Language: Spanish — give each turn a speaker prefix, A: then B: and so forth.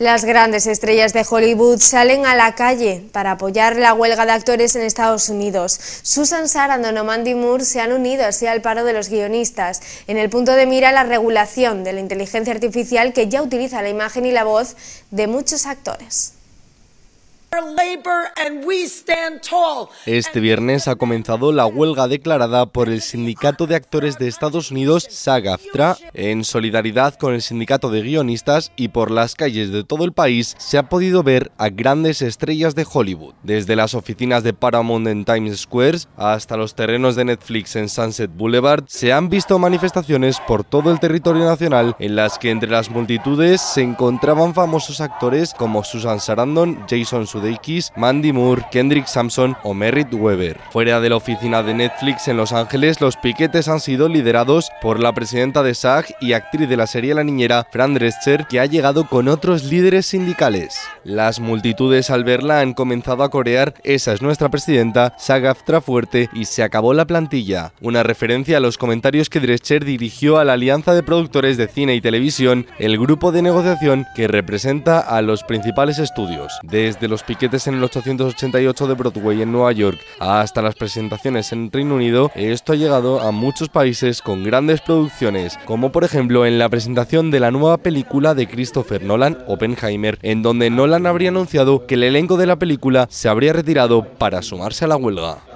A: Las grandes estrellas de Hollywood salen a la calle para apoyar la huelga de actores en Estados Unidos. Susan Sarandon o Mandy Moore se han unido así al paro de los guionistas. En el punto de mira la regulación de la inteligencia artificial que ya utiliza la imagen y la voz de muchos actores.
B: Este viernes ha comenzado la huelga declarada por el Sindicato de Actores de Estados Unidos, SAG-AFTRA, en solidaridad con el Sindicato de Guionistas y por las calles de todo el país se ha podido ver a grandes estrellas de Hollywood, desde las oficinas de Paramount en Times Square hasta los terrenos de Netflix en Sunset Boulevard, se han visto manifestaciones por todo el territorio nacional en las que entre las multitudes se encontraban famosos actores como Susan Sarandon, Jason Sudeikis X Mandy Moore, Kendrick Sampson o Merritt Weber. Fuera de la oficina de Netflix en Los Ángeles, los piquetes han sido liderados por la presidenta de SAG y actriz de la serie La Niñera, Fran Drescher, que ha llegado con otros líderes sindicales. Las multitudes al verla han comenzado a corear Esa es nuestra presidenta, SAG aftra fuerte y se acabó la plantilla. Una referencia a los comentarios que Drescher dirigió a la Alianza de Productores de Cine y Televisión, el grupo de negociación que representa a los principales estudios. Desde los piquetes en el 888 de Broadway en Nueva York hasta las presentaciones en Reino Unido, esto ha llegado a muchos países con grandes producciones, como por ejemplo en la presentación de la nueva película de Christopher Nolan, Oppenheimer, en donde Nolan habría anunciado que el elenco de la película se habría retirado para sumarse a la huelga.